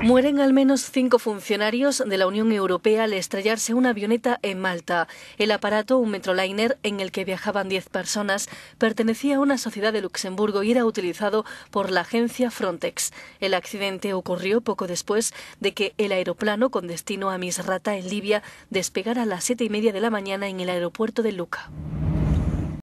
Mueren al menos cinco funcionarios de la Unión Europea al estrellarse una avioneta en Malta. El aparato, un metroliner en el que viajaban diez personas, pertenecía a una sociedad de Luxemburgo y era utilizado por la agencia Frontex. El accidente ocurrió poco después de que el aeroplano con destino a Misrata en Libia despegara a las siete y media de la mañana en el aeropuerto de Luca.